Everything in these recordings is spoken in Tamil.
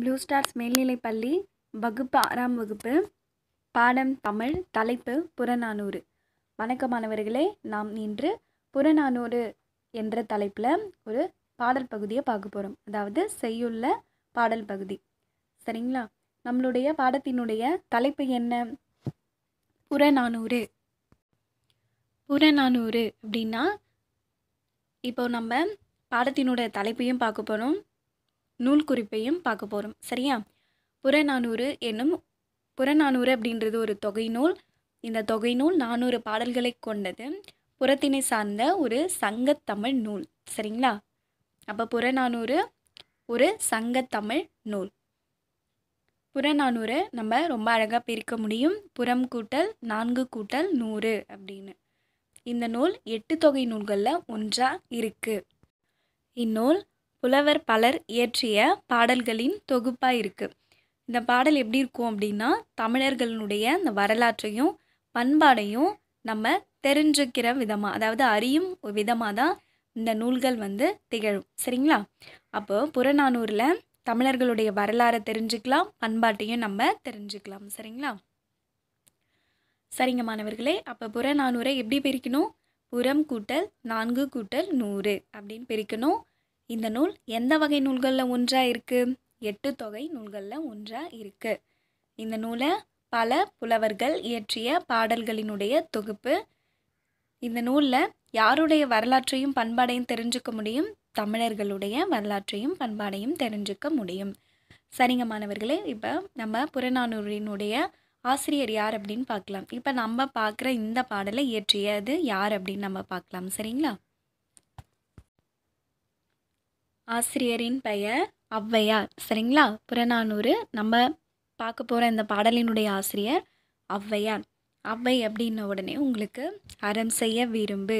ப்ளூ ஸ்டார்ஸ் மேல்நிலைப்பள்ளி வகுப்பு ஆறாம் வகுப்பு பாடம் தமிழ் தலைப்பு புறநானூறு வணக்க மாணவர்களே நாம் இன்று புறநானூறு என்ற தலைப்பில் ஒரு பாடல் பகுதியை பார்க்க போகிறோம் அதாவது செய்யுள்ள பாடல் பகுதி சரிங்களா நம்மளுடைய பாடத்தினுடைய தலைப்பு என்ன புறநானூறு புறநானூறு அப்படின்னா இப்போ நம்ம பாடத்தினுடைய தலைப்பையும் பார்க்க போகிறோம் நூல் குறிப்பையும் பார்க்க போகிறோம் சரியா புறநானூறு என்னும் புறநானூறு அப்படின்றது ஒரு தொகை நூல் இந்த தொகை நூல் நானூறு பாடல்களை கொண்டது புறத்தினை சார்ந்த ஒரு சங்கத்தமிழ் நூல் சரிங்களா அப்போ புறநானூறு ஒரு சங்கத்தமிழ் நூல் புறநானூறு நம்ம ரொம்ப அழகாக பிரிக்க முடியும் புறம் கூட்டல் நான்கு கூட்டல் நூறு அப்படின்னு இந்த நூல் எட்டு தொகை நூல்களில் ஒன்றாக இருக்குது இந்நூல் புலவர் பலர் இயற்றிய பாடல்களின் தொகுப்பாக இருக்குது இந்த பாடல் எப்படி இருக்கும் அப்படின்னா தமிழர்களுடைய இந்த வரலாற்றையும் பண்பாடையும் நம்ம தெரிஞ்சுக்கிற விதமாக அதாவது அறியும் விதமாக தான் இந்த நூல்கள் வந்து திகழும் சரிங்களா அப்போது புறநானூரில் தமிழர்களுடைய வரலாறை தெரிஞ்சுக்கலாம் பண்பாட்டையும் நம்ம தெரிஞ்சுக்கலாம் சரிங்களா சரிங்க மாணவர்களே அப்போ புறநானூரை எப்படி பிரிக்கணும் புறம் கூட்டல் நான்கு கூட்டல் நூறு அப்படின்னு பிரிக்கணும் இந்த நூல் எந்த வகை நூல்களில் ஒன்றாக இருக்குது எட்டு தொகை நூல்களில் ஒன்றாக இருக்குது இந்த நூலை பல புலவர்கள் இயற்றிய பாடல்களினுடைய தொகுப்பு இந்த நூலில் யாருடைய வரலாற்றையும் பண்பாடையும் தெரிஞ்சுக்க முடியும் தமிழர்களுடைய வரலாற்றையும் பண்பாடையும் தெரிஞ்சுக்க முடியும் சரிங்க மாணவர்களே இப்போ நம்ம புறநானூரினுடைய ஆசிரியர் யார் அப்படின்னு பார்க்கலாம் இப்போ நம்ம பார்க்குற இந்த பாடலை இயற்றியது யார் அப்படின்னு நம்ம பார்க்கலாம் சரிங்களா ஆசிரியரின் பெயர் ஔவையார் சரிங்களா புறநானூறு நம்ம பார்க்க போகிற இந்த பாடலினுடைய ஆசிரியர் ஔவையார் அவ்வை அப்படின்ன உடனே உங்களுக்கு அறம் செய்ய விரும்பு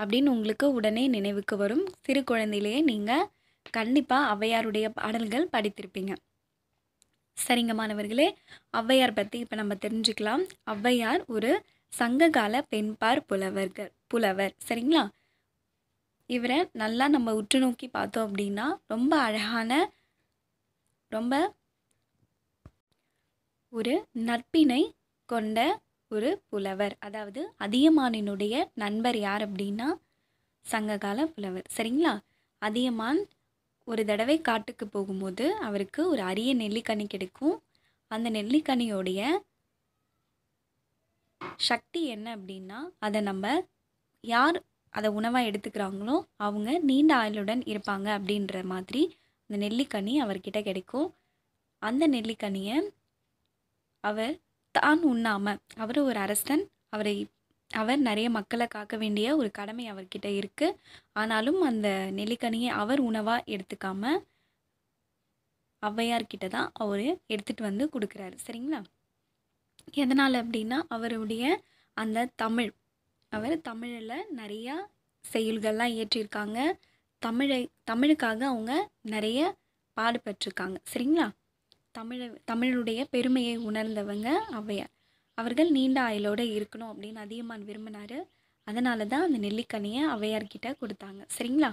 அப்படின்னு உங்களுக்கு உடனே நினைவுக்கு வரும் சிறு குழந்தையிலேயே நீங்கள் கண்டிப்பாக ஔவையாருடைய பாடல்கள் படித்திருப்பீங்க சரிங்க மாணவர்களே ஔவையார் பற்றி இப்போ நம்ம தெரிஞ்சுக்கலாம் ஔவையார் ஒரு சங்ககால பெண்பார் புலவர்கள் புலவர் சரிங்களா இவரை நல்லா நம்ம உற்று நோக்கி பார்த்தோம் அப்படின்னா ரொம்ப அழகான ரொம்ப ஒரு நட்பினை கொண்ட ஒரு புலவர் அதாவது அதியமானினுடைய நண்பர் யார் அப்படின்னா சங்ககால புலவர் சரிங்களா அதியமான் ஒரு தடவை காட்டுக்கு போகும்போது அவருக்கு ஒரு அரிய நெல்லிக்கனி கிடைக்கும் அந்த நெல்லிக்கனியோடைய சக்தி என்ன அப்படின்னா அதை நம்ம யார் அதை உணவாக எடுத்துக்கிறாங்களோ அவங்க நீண்ட ஆயுளுடன் இருப்பாங்க அப்படின்ற மாதிரி அந்த நெல்லிக்கனி அவர்கிட்ட கிடைக்கும் அந்த நெல்லிக்கனியை அவர் தான் உண்ணாமல் அவர் ஒரு அரசன் அவரை அவர் நிறைய மக்களை காக்க வேண்டிய ஒரு கடமை அவர்கிட்ட இருக்குது ஆனாலும் அந்த நெல்லிக்கனியை அவர் உணவாக எடுத்துக்காம ஔவையார்கிட்ட தான் அவர் எடுத்துகிட்டு வந்து கொடுக்குறாரு சரிங்களா எதனால் அப்படின்னா அவருடைய அந்த தமிழ் அவர் தமிழில் நிறையா செயல்கள்லாம் இயற்றியிருக்காங்க தமிழை தமிழுக்காக அவங்க நிறைய பாடுபட்டிருக்காங்க சரிங்களா தமிழ தமிழுடைய பெருமையை உணர்ந்தவங்க அவைய அவர்கள் நீண்ட ஆயுளோடு இருக்கணும் அப்படின்னு அதியமான் விரும்பினார் அதனால தான் அந்த நெல்லிக்கனியை அவையார்கிட்ட கொடுத்தாங்க சரிங்களா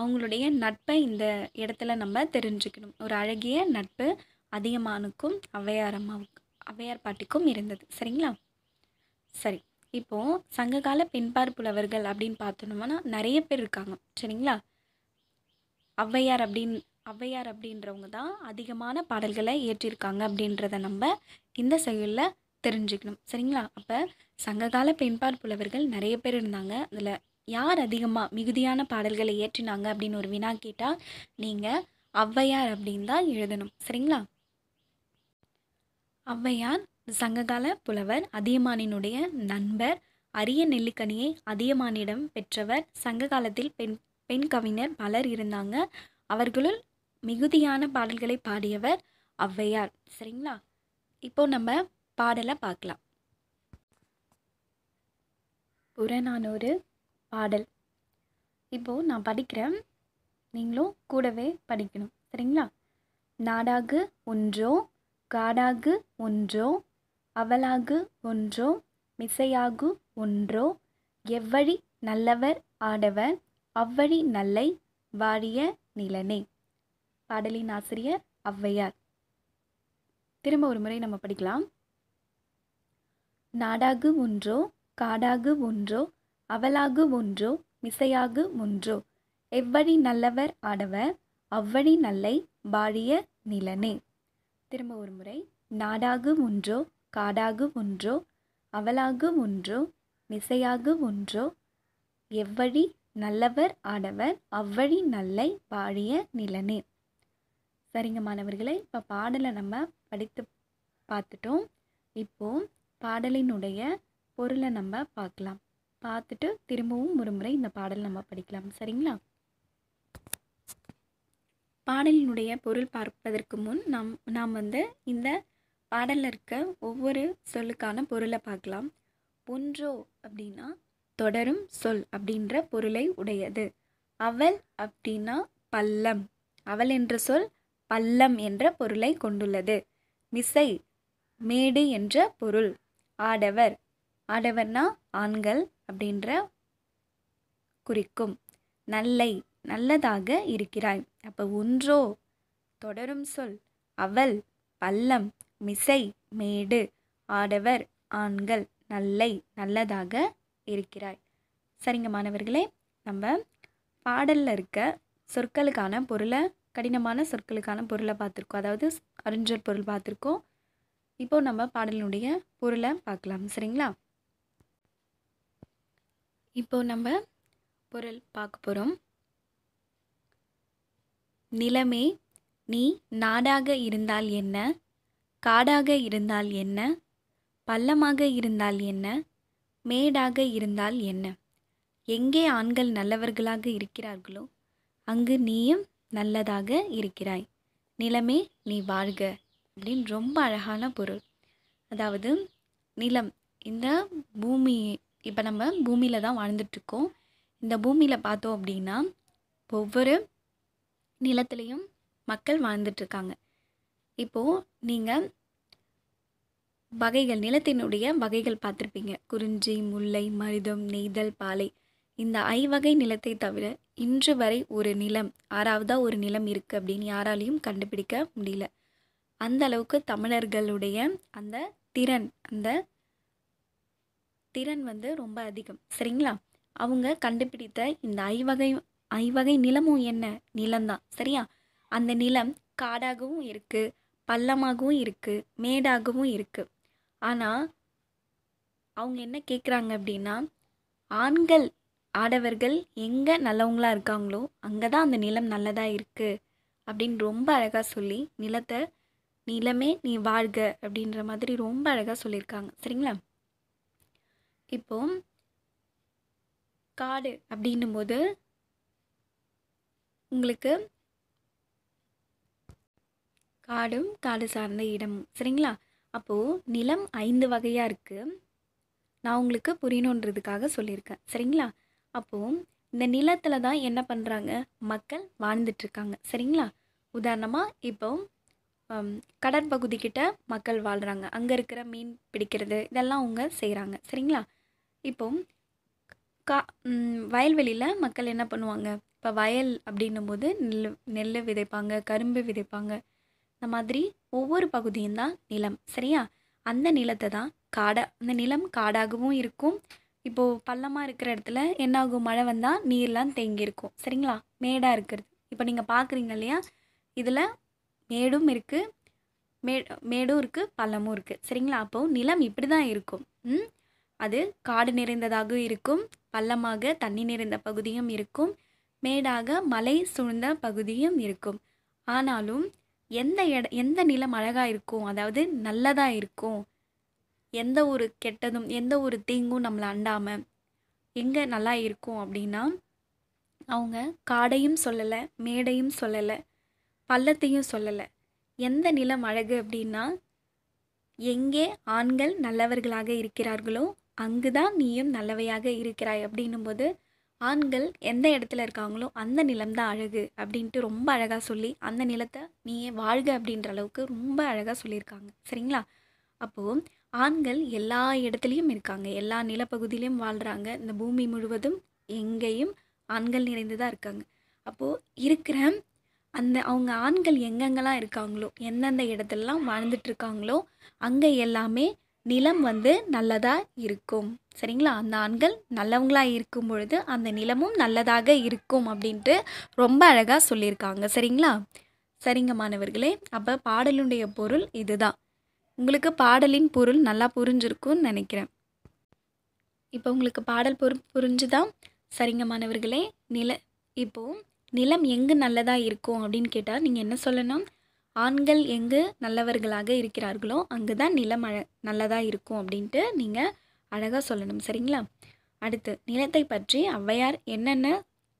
அவங்களுடைய நட்பை இந்த இடத்துல நம்ம தெரிஞ்சுக்கணும் ஒரு அழகிய நட்பு அதிகமானுக்கும் அவையாரம்மாவுக்கு அவையார் பாட்டிக்கும் இருந்தது சரிங்களா சரி இப்போது சங்ககால பெண்பார் புலவர்கள் அப்படின்னு பார்த்தோம்னா நிறைய பேர் இருக்காங்க சரிங்களா ஔவையார் அப்படின் ஔவையார் அப்படின்றவங்க தான் அதிகமான பாடல்களை ஏற்றிருக்காங்க அப்படின்றத நம்ம இந்த செயலில் தெரிஞ்சுக்கணும் சரிங்களா அப்போ சங்ககால பெண்பார் புலவர்கள் நிறைய பேர் இருந்தாங்க அதில் யார் அதிகமாக மிகுதியான பாடல்களை ஏற்றினாங்க அப்படின்னு ஒரு வினா கேட்டால் நீங்கள் ஔவையார் அப்படின்னு தான் எழுதணும் சரிங்களா ஔவையார் சங்ககால புலவர் அதியமானினுடைய நண்பர் அரிய நெல்லிக்கனியை அதியமானிடம் பெற்றவர் சங்க காலத்தில் பெண் பெண் கவிஞர் பலர் இருந்தாங்க அவர்களுள் மிகுதியான பாடல்களை பாடியவர் ஔவையார் சரிங்களா இப்போ நம்ம பாடலை பார்க்கலாம் புறநானூறு பாடல் இப்போது நான் படிக்கிறேன் நீங்களும் கூடவே படிக்கணும் சரிங்களா நாடாகு ஒன்றோ காடாகு ஒன்றோ அவலாகு ஒன்றோ மிசையாகு ஒன்றோ எவ்வழி நல்லவர் ஆடவர் அவ்வழி நல்லை வாரிய நிலனே பாடலின் ஆசிரியர் ஔவையார் திரும்ப ஒரு முறை நம்ம படிக்கலாம் நாடாகு ஒன்றோ காடாகு ஒன்றோ அவலாகு ஒன்றோ மிசையாகு ஒன்றோ எவ்வழி நல்லவர் ஆடவர் அவ்வழி நல்லை வாழிய நிலனே திரும்ப ஒரு முறை நாடாகு ஒன்றோ காடாகு ஒன்றோ அவலாகு ஒன்றோ மிசையாகு ஒன்றோ எவ்வழி நல்லவர் ஆடவர் அவ்வழி நல்லை வாழிய நிலனே சரிங்க மாணவர்களை இப்போ பாடலை நம்ம படித்து பார்த்துட்டோம் இப்போது பாடலினுடைய பொருளை நம்ம பார்க்கலாம் பார்த்துட்டு திரும்பவும் ஒரு முறை இந்த பாடல் நம்ம படிக்கலாம் சரிங்களா பாடலினுடைய பொருள் பார்ப்பதற்கு முன் நாம் நாம் வந்து இந்த பாடலில் இருக்க ஒவ்வொரு சொல்லுக்கான பொருளை பார்க்கலாம் ஒன்றோ அப்படின்னா தொடரும் சொல் அப்படின்ற பொருளை உடையது அவள் அப்படின்னா பல்லம் அவள் என்ற சொல் பல்லம் என்ற பொருளை கொண்டுள்ளது மிசை மேடு என்ற பொருள் ஆடவர் ஆடவர்னா ஆண்கள் அப்படின்ற குறிக்கும் நல்லை நல்லதாக இருக்கிறாய் அப்போ ஒன்றோ தொடரும் சொல் அவள் பல்லம் மிசை மேடு ஆடவர் ஆண்கள் நல்லை நல்லதாக இருக்கிறாய் சரிங்க மாணவர்களே நம்ம பாடலில் இருக்க சொற்களுக்கான பொருளை கடினமான சொற்களுக்கான பொருளை பார்த்துருக்கோம் அதாவது அறிஞர் பொருள் பார்த்துருக்கோம் இப்போது நம்ம பாடலினுடைய பொருளை பார்க்கலாம் சரிங்களா இப்போது நம்ம பொருள் பார்க்க போகிறோம் நிலமே நீ நாடாக இருந்தால் என்ன காடாக இருந்தால் என்ன பள்ளமாக இருந்தால் என்ன மேடாக இருந்தால் என்ன எங்கே ஆண்கள் நல்லவர்களாக இருக்கிறார்களோ அங்கு நீயும் நல்லதாக இருக்கிறாய் நிலமே நீ வாழ்க அப்படின்னு ரொம்ப அழகான பொருள் அதாவது நிலம் இந்த பூமி இப்போ நம்ம பூமியில் தான் வாழ்ந்துட்டுருக்கோம் இந்த பூமியில் பார்த்தோம் அப்படின்னா ஒவ்வொரு நிலத்துலேயும் மக்கள் வாழ்ந்துட்டுருக்காங்க இப்போது நீங்கள் வகைகள் நிலத்தினுடைய வகைகள் பார்த்துருப்பீங்க குறிஞ்சி முல்லை மருதம் நெய்தல் பாலை இந்த ஐவகை நிலத்தை தவிர இன்று வரை ஒரு நிலம் ஆறாவதாக ஒரு நிலம் இருக்குது அப்படின்னு யாராலையும் கண்டுபிடிக்க முடியல அந்த அளவுக்கு தமிழர்களுடைய அந்த திறன் அந்த திறன் வந்து ரொம்ப அதிகம் சரிங்களா அவங்க கண்டுபிடித்த இந்த ஐவகை ஐவகை நிலமும் என்ன நிலம்தான் சரியா அந்த நிலம் காடாகவும் இருக்குது பள்ளமாகவும் இருக்குது மேடாகவும் இருக்குது ஆனால் அவங்க என்ன கேட்குறாங்க அப்படின்னா ஆண்கள் ஆடவர்கள் எங்கே நல்லவங்களாக இருக்காங்களோ அங்கே தான் அந்த நிலம் நல்லதாக இருக்குது அப்படின்னு ரொம்ப அழகாக சொல்லி நிலத்தை நிலமே நீ வாழ்க அப்படின்ற மாதிரி ரொம்ப அழகாக சொல்லியிருக்காங்க சரிங்களா இப்போ காடு அப்படின்னும் போது உங்களுக்கு காடும் காடு சார்ந்த இடமும் சரிங்களா அப்போது நிலம் ஐந்து வகையாக இருக்குது நான் உங்களுக்கு புரியணுன்றதுக்காக சொல்லியிருக்கேன் சரிங்களா அப்போது இந்த நிலத்தில் தான் என்ன பண்ணுறாங்க மக்கள் வாழ்ந்துட்டுருக்காங்க சரிங்களா உதாரணமாக இப்போ கடற்பகுதி மக்கள் வாழ்கிறாங்க அங்கே இருக்கிற மீன் பிடிக்கிறது இதெல்லாம் அவங்க செய்கிறாங்க சரிங்களா இப்போ கா வயல்வெளியில் மக்கள் என்ன பண்ணுவாங்க இப்போ வயல் அப்படின்னும் போது நெல் நெல் விதைப்பாங்க கரும்பு விதைப்பாங்க இந்த மாதிரி ஒவ்வொரு பகுதியும் தான் நிலம் சரியா அந்த நிலத்தை தான் காடா அந்த நிலம் காடாகவும் இருக்கும் இப்போது பள்ளமாக இருக்கிற இடத்துல என்னாகும் மழை வந்தால் நீர்லாம் தேங்கியிருக்கும் சரிங்களா மேடாக இருக்கிறது இப்போ நீங்கள் பார்க்குறீங்க இல்லையா இதில் மேடும் இருக்குது மே மேடும் இருக்குது பள்ளமும் இருக்குது சரிங்களா அப்போது நிலம் இப்படி தான் இருக்கும் அது காடு நிறைந்ததாக இருக்கும் பள்ளமாக தண்ணி நிறைந்த பகுதியும் இருக்கும் மேடாக மலை சூழ்ந்த பகுதியும் இருக்கும் ஆனாலும் எந்த இட எந்த நிலம் அழகாக இருக்கும் அதாவது நல்லதாக இருக்கும் எந்த ஒரு கெட்டதும் எந்த ஒரு தீங்கும் நம்மளை அண்டாமல் எங்கே நல்லா இருக்கும் அப்படின்னா அவங்க காடையும் சொல்லலை மேடையும் சொல்லலை பள்ளத்தையும் சொல்லலை எந்த நிலம் அழகு அப்படின்னா எங்கே ஆண்கள் நல்லவர்களாக இருக்கிறார்களோ அங்குதான் நீயும் நல்லவையாக இருக்கிறாய் அப்படின்னும் போது ஆண்கள் எந்த இடத்துல இருக்காங்களோ அந்த நிலம்தான் அழகு அப்படின்ட்டு ரொம்ப அழகாக சொல்லி அந்த நிலத்தை நீயே வாழ்க அப்படின்ற அளவுக்கு ரொம்ப அழகாக சொல்லியிருக்காங்க சரிங்களா அப்போது ஆண்கள் எல்லா இடத்துலையும் இருக்காங்க எல்லா நிலப்பகுதியிலையும் வாழ்கிறாங்க இந்த பூமி முழுவதும் எங்கேயும் ஆண்கள் நிறைந்து தான் இருக்காங்க அப்போது இருக்கிற அந்த அவங்க ஆண்கள் எங்கெங்கெல்லாம் இருக்காங்களோ எந்தெந்த இடத்துலலாம் வாழ்ந்துட்டு இருக்காங்களோ அங்கே எல்லாமே நிலம் வந்து நல்லதாக இருக்கும் சரிங்களா அந்த ஆண்கள் நல்லவங்களாக இருக்கும் பொழுது அந்த நிலமும் நல்லதாக இருக்கும் அப்படின்ட்டு ரொம்ப அழகாக சொல்லியிருக்காங்க சரிங்களா சரிங்க மாணவர்களே அப்போ பாடலுடைய பொருள் இதுதான் உங்களுக்கு பாடலின் பொருள் நல்லா புரிஞ்சிருக்கும்னு நினைக்கிறேன் இப்போ உங்களுக்கு பாடல் பொருள் புரிஞ்சுதான் சரிங்க மாணவர்களே நில இப்போது நிலம் எங்கு நல்லதாக இருக்கும் அப்படின்னு கேட்டால் நீங்கள் என்ன சொல்லணும் ஆண்கள் எங்கு நல்லவர்களாக இருக்கிறார்களோ அங்கு தான் நிலம் அழ நல்லதாக இருக்கும் அப்படின்ட்டு நீங்கள் அழகாக சொல்லணும் சரிங்களா அடுத்து நிலத்தை பற்றி ஔவையார் என்னென்ன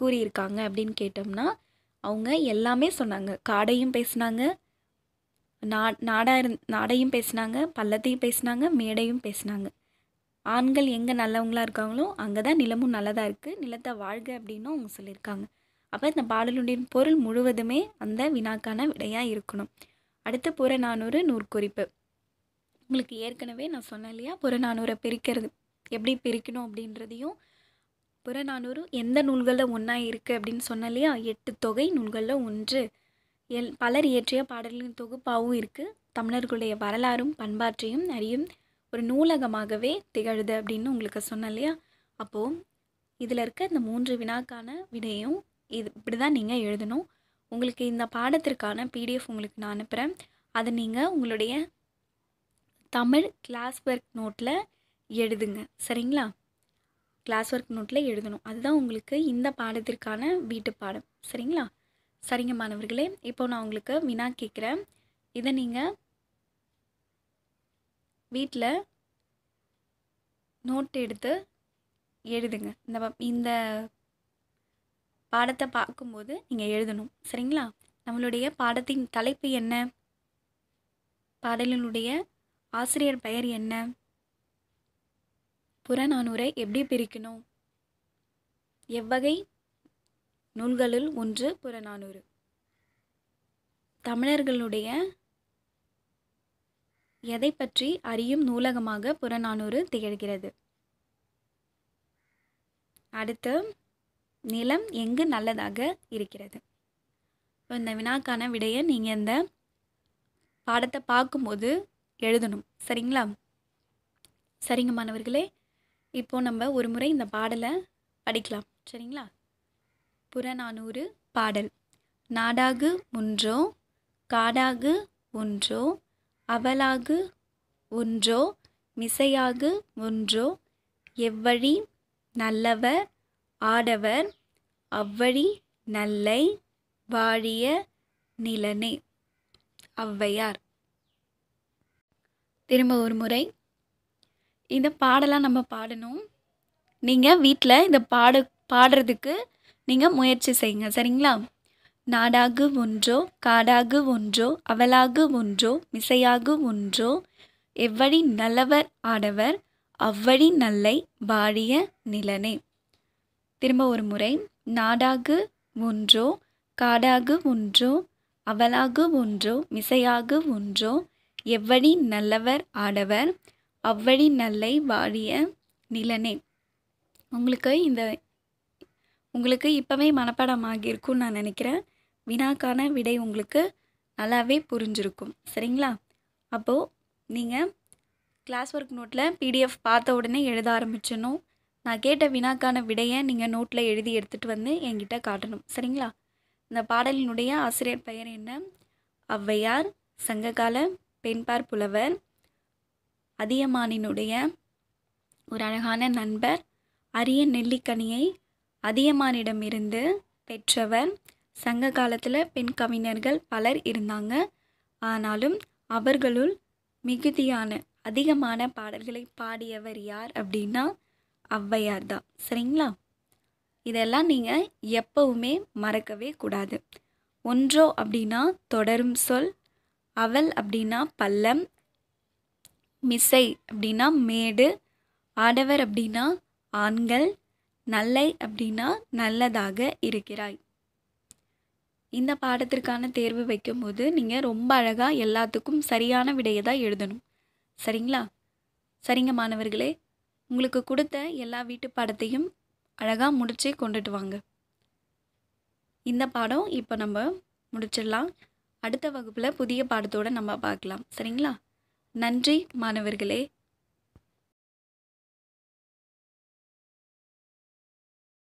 கூறியிருக்காங்க அப்படின்னு கேட்டோம்னா அவங்க எல்லாமே சொன்னாங்க காடையும் பேசினாங்க நா நாடா இருந் நாடையும் பேசினாங்க பள்ளத்தையும் பேசினாங்க மேடையும் பேசினாங்க ஆண்கள் எங்கே நல்லவங்களாக இருக்காங்களோ அங்கே தான் நிலமும் நல்லதாக இருக்குது நிலத்தை வாழ்க அப்படின்னும் அவங்க சொல்லியிருக்காங்க அப்போ இந்த பாடலுடைய பொருள் முழுவதுமே அந்த வினாக்கான விடையாக இருக்கணும் அடுத்து புறநானூறு நூற்குறிப்பு உங்களுக்கு ஏற்கனவே நான் சொன்னேன் இல்லையா புறநானூரை பிரிக்கிறது எப்படி பிரிக்கணும் அப்படின்றதையும் புறநானூறு எந்த நூல்களில் ஒன்றாக இருக்குது அப்படின்னு சொன்ன இல்லையா எட்டு தொகை நூல்களில் ஒன்று எல் பலர் இயற்றிய பாடல்களின் தொகுப்பாகவும் இருக்குது தமிழர்களுடைய வரலாறும் பண்பாற்றையும் அறியும் ஒரு நூலகமாகவே திகழுது அப்படின்னு உங்களுக்கு சொன்னேன் இல்லையா அப்போது இதில் இருக்க இந்த மூன்று வினாக்கான விடையும் இது இப்படி தான் நீங்கள் எழுதணும் உங்களுக்கு இந்த பாடத்திற்கான பிடிஎஃப் உங்களுக்கு நான் அனுப்புகிறேன் அதை நீங்கள் உங்களுடைய தமிழ் கிளாஸ் ஒர்க் நோட்டில் எழுதுங்க சரிங்களா கிளாஸ் ஒர்க் நோட்டில் எழுதணும் அதுதான் உங்களுக்கு இந்த பாடத்திற்கான வீட்டு பாடம் சரிங்களா சரிங்க மாணவர்களே இப்போ நான் உங்களுக்கு வினா கேட்குறேன் இதை நீங்கள் வீட்டில் நோட் எடுத்து எழுதுங்க இந்த இந்த பாடத்தை பார்க்கும்போது நீங்கள் எழுதணும் சரிங்களா நம்மளுடைய பாடத்தின் தலைப்பு என்ன பாடலினுடைய ஆசிரியர் பெயர் என்ன புறநானூரை எப்படி பிரிக்கணும் எவ்வகை நூல்களில் ஒன்று புறநானூறு தமிழர்களுடைய எதை பற்றி அறியும் நூலகமாக புறநானூறு திகழ்கிறது அடுத்து நிலம் எங்கு நல்லதாக இருக்கிறது இந்த வினாக்கான விடையை நீங்கள் இந்த பாடத்தை பார்க்கும்போது எழுதணும் சரிங்களா சரிங்க மாணவர்களே இப்போது நம்ம ஒரு முறை இந்த பாடலை படிக்கலாம் சரிங்களா புறநானூறு பாடல் நாடாகு ஒன்றோ காடாகு ஒன்றோ அவலாகு ஒன்றோ மிசையாகு ஒன்றோ எவ்வழி நல்லவர் ஆடவர் அவ்வழி நல்லை வாழிய நிலனே அவ்வையார் திரும்ப ஒரு முறை இந்த பாடலாம் நம்ம பாடணும் நீங்கள் வீட்டில் இந்த பாட பாடுறதுக்கு நீங்கள் முயற்சி செய்யுங்க சரிங்களா நாடாகு ஒன்றோ காடாகு ஒன்றோ அவலாகு ஒன்றோ மிசையாகு ஒன்றோ எவ்வழி நல்லவர் ஆடவர் அவ்வழி நல்லை வாழிய நிலனே திரும்ப ஒரு முறை நாடாகு ஒன்றோ காடாகு ஒன்றோ அவலாகு ஒன்றோ மிசையாகு ஒன்றோ எவ்வழி நல்லவர் ஆடவர் அவ்வழி நல்லை வாடிய நிலனே உங்களுக்கு இந்த உங்களுக்கு இப்போவே மனப்பாடம் ஆகியிருக்கும்னு நான் நினைக்கிறேன் வினாக்கான விடை உங்களுக்கு நல்லாவே புரிஞ்சிருக்கும் சரிங்களா அப்போது நீங்கள் கிளாஸ் ஒர்க் நோட்டில் பிடிஎஃப் பார்த்த உடனே எழுத ஆரம்பிச்சிடணும் நான் கேட்ட வினாக்கான விடையை நீங்கள் நோட்டில் எழுதி எடுத்துகிட்டு வந்து என்கிட்ட காட்டணும் சரிங்களா இந்த பாடலினுடைய ஆசிரியர் பெயர் என்ன ஔவையார் சங்ககால பெண்பார் புலவர் அதியமானினுடைய ஒரு அழகான நண்பர் அரிய நெல்லிக்கனியை அதியமானிடமிருந்து பெற்றவர் சங்க காலத்தில் பெண் கவிஞர்கள் பலர் இருந்தாங்க ஆனாலும் அவர்களுள் மிகுதியான அதிகமான பாடல்களை பாடியவர் யார் அப்படின்னா ஔவையார் தான் சரிங்களா இதெல்லாம் நீங்கள் எப்பவுமே மறக்கவே கூடாது ஒன்றோ அப்படின்னா தொடரும் சொல் அவள் அப்படின்னா பள்ளம் மிசை அப்படின்னா மேடு ஆடவர் அப்படின்னா ஆண்கள் நல்லை அப்படின்னா நல்லதாக இருக்கிறாய் இந்த பாடத்திற்கான தேர்வு வைக்கும்போது நீங்கள் ரொம்ப அழகாக எல்லாத்துக்கும் சரியான விடையை தான் எழுதணும் சரிங்களா சரிங்க மாணவர்களே உங்களுக்கு கொடுத்த எல்லா வீட்டு பாடத்தையும் அழகாக முடிச்சே கொண்டுட்டு வாங்க இந்த பாடம் இப்போ நம்ம முடிச்சிடலாம் அடுத்த வகுப்பில் புதிய பாடத்தோடு நம்ம பார்க்கலாம் சரிங்களா நன்றி மாணவர்களே